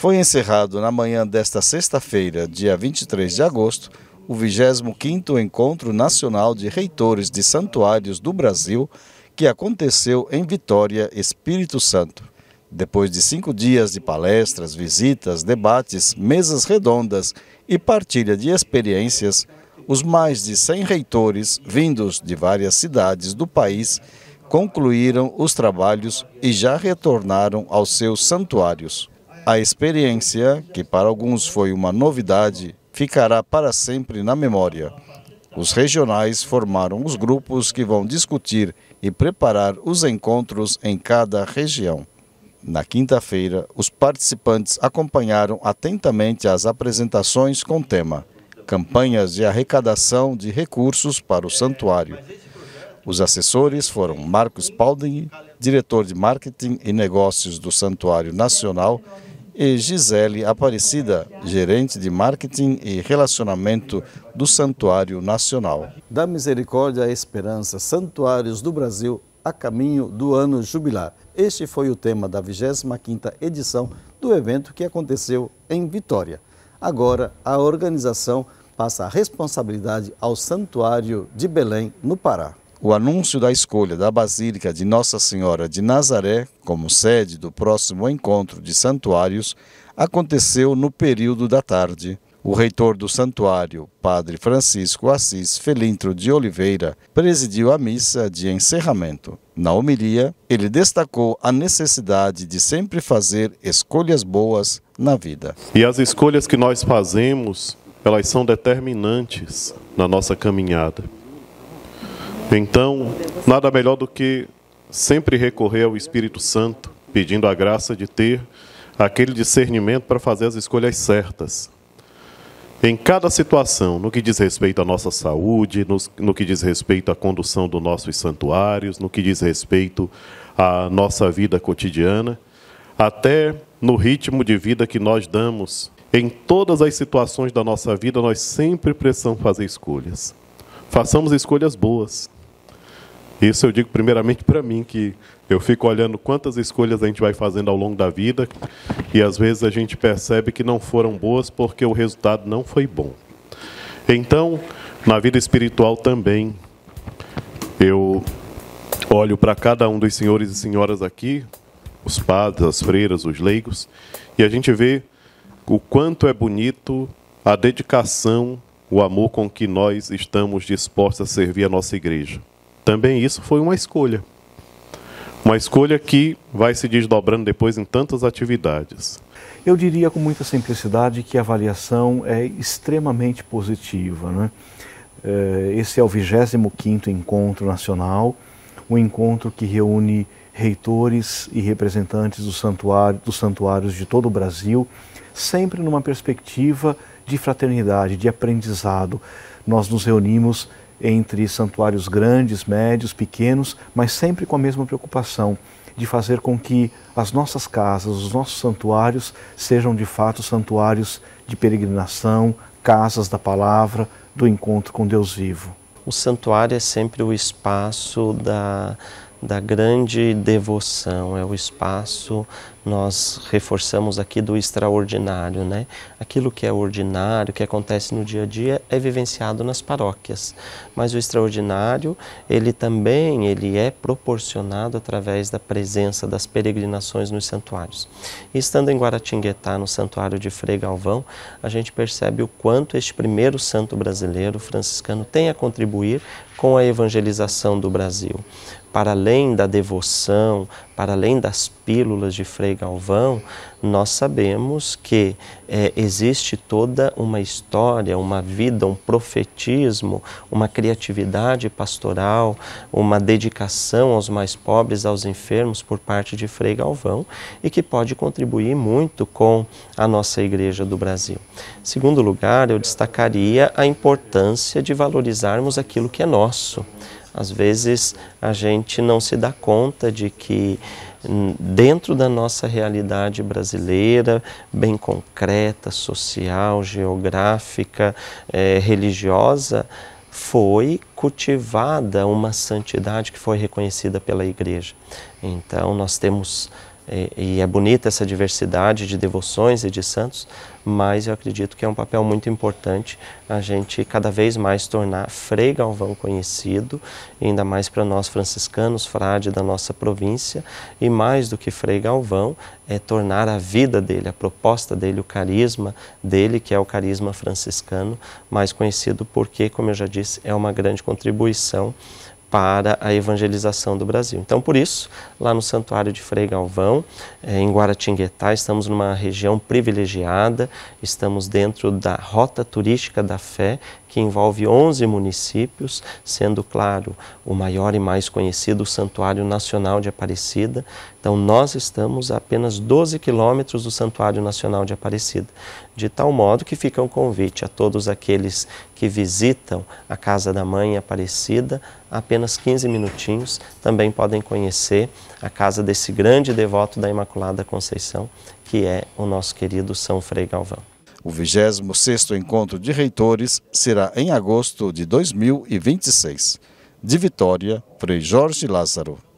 Foi encerrado na manhã desta sexta-feira, dia 23 de agosto, o 25º Encontro Nacional de Reitores de Santuários do Brasil, que aconteceu em Vitória, Espírito Santo. Depois de cinco dias de palestras, visitas, debates, mesas redondas e partilha de experiências, os mais de 100 reitores, vindos de várias cidades do país, concluíram os trabalhos e já retornaram aos seus santuários. A experiência, que para alguns foi uma novidade, ficará para sempre na memória. Os regionais formaram os grupos que vão discutir e preparar os encontros em cada região. Na quinta-feira, os participantes acompanharam atentamente as apresentações com tema Campanhas de arrecadação de recursos para o santuário. Os assessores foram Marcos Paulding, diretor de Marketing e Negócios do Santuário Nacional, e Gisele Aparecida, gerente de marketing e relacionamento do Santuário Nacional. Da Misericórdia à Esperança, Santuários do Brasil a caminho do ano jubilar. Este foi o tema da 25ª edição do evento que aconteceu em Vitória. Agora, a organização passa a responsabilidade ao Santuário de Belém, no Pará o anúncio da escolha da Basílica de Nossa Senhora de Nazaré como sede do próximo encontro de santuários aconteceu no período da tarde. O reitor do santuário, Padre Francisco Assis Felintro de Oliveira, presidiu a missa de encerramento. Na homilia, ele destacou a necessidade de sempre fazer escolhas boas na vida. E as escolhas que nós fazemos, elas são determinantes na nossa caminhada. Então, nada melhor do que sempre recorrer ao Espírito Santo, pedindo a graça de ter aquele discernimento para fazer as escolhas certas. Em cada situação, no que diz respeito à nossa saúde, no, no que diz respeito à condução dos nossos santuários, no que diz respeito à nossa vida cotidiana, até no ritmo de vida que nós damos. Em todas as situações da nossa vida, nós sempre precisamos fazer escolhas. Façamos escolhas boas, isso eu digo primeiramente para mim, que eu fico olhando quantas escolhas a gente vai fazendo ao longo da vida e às vezes a gente percebe que não foram boas porque o resultado não foi bom. Então, na vida espiritual também, eu olho para cada um dos senhores e senhoras aqui, os padres, as freiras, os leigos, e a gente vê o quanto é bonito a dedicação, o amor com que nós estamos dispostos a servir a nossa igreja. Também isso foi uma escolha. Uma escolha que vai se desdobrando depois em tantas atividades. Eu diria com muita simplicidade que a avaliação é extremamente positiva. Né? Eh, esse é o 25 Encontro Nacional, um encontro que reúne reitores e representantes do santuário, dos santuários de todo o Brasil, sempre numa perspectiva de fraternidade, de aprendizado. Nós nos reunimos entre santuários grandes, médios, pequenos, mas sempre com a mesma preocupação de fazer com que as nossas casas, os nossos santuários sejam de fato santuários de peregrinação, casas da palavra, do encontro com Deus vivo. O santuário é sempre o espaço da, da grande devoção, é o espaço, nós reforçamos aqui do extraordinário, né? Aquilo que é ordinário, que acontece no dia a dia, é vivenciado nas paróquias. Mas o extraordinário, ele também ele é proporcionado através da presença das peregrinações nos santuários. E estando em Guaratinguetá, no santuário de Frei Galvão, a gente percebe o quanto este primeiro santo brasileiro franciscano tem a contribuir com a evangelização do Brasil para além da devoção, para além das pílulas de Frei Galvão, nós sabemos que é, existe toda uma história, uma vida, um profetismo, uma criatividade pastoral, uma dedicação aos mais pobres, aos enfermos por parte de Frei Galvão e que pode contribuir muito com a nossa Igreja do Brasil. segundo lugar, eu destacaria a importância de valorizarmos aquilo que é nosso às vezes a gente não se dá conta de que hum, dentro da nossa realidade brasileira, bem concreta, social, geográfica, eh, religiosa, foi cultivada uma santidade que foi reconhecida pela igreja. Então nós temos e é bonita essa diversidade de devoções e de santos, mas eu acredito que é um papel muito importante a gente cada vez mais tornar Frei Galvão conhecido, ainda mais para nós franciscanos, frade da nossa província, e mais do que Frei Galvão, é tornar a vida dele, a proposta dele, o carisma dele, que é o carisma franciscano, mais conhecido porque, como eu já disse, é uma grande contribuição para a evangelização do Brasil. Então, por isso, lá no Santuário de Frei Galvão, eh, em Guaratinguetá, estamos numa região privilegiada, estamos dentro da Rota Turística da Fé, que envolve 11 municípios, sendo, claro, o maior e mais conhecido, o Santuário Nacional de Aparecida. Então, nós estamos a apenas 12 quilômetros do Santuário Nacional de Aparecida, de tal modo que fica um convite a todos aqueles que visitam a Casa da Mãe Aparecida, apenas apenas 15 minutinhos, também podem conhecer a casa desse grande devoto da Imaculada Conceição, que é o nosso querido São Frei Galvão. O 26º Encontro de Reitores será em agosto de 2026. De Vitória, Frei Jorge Lázaro.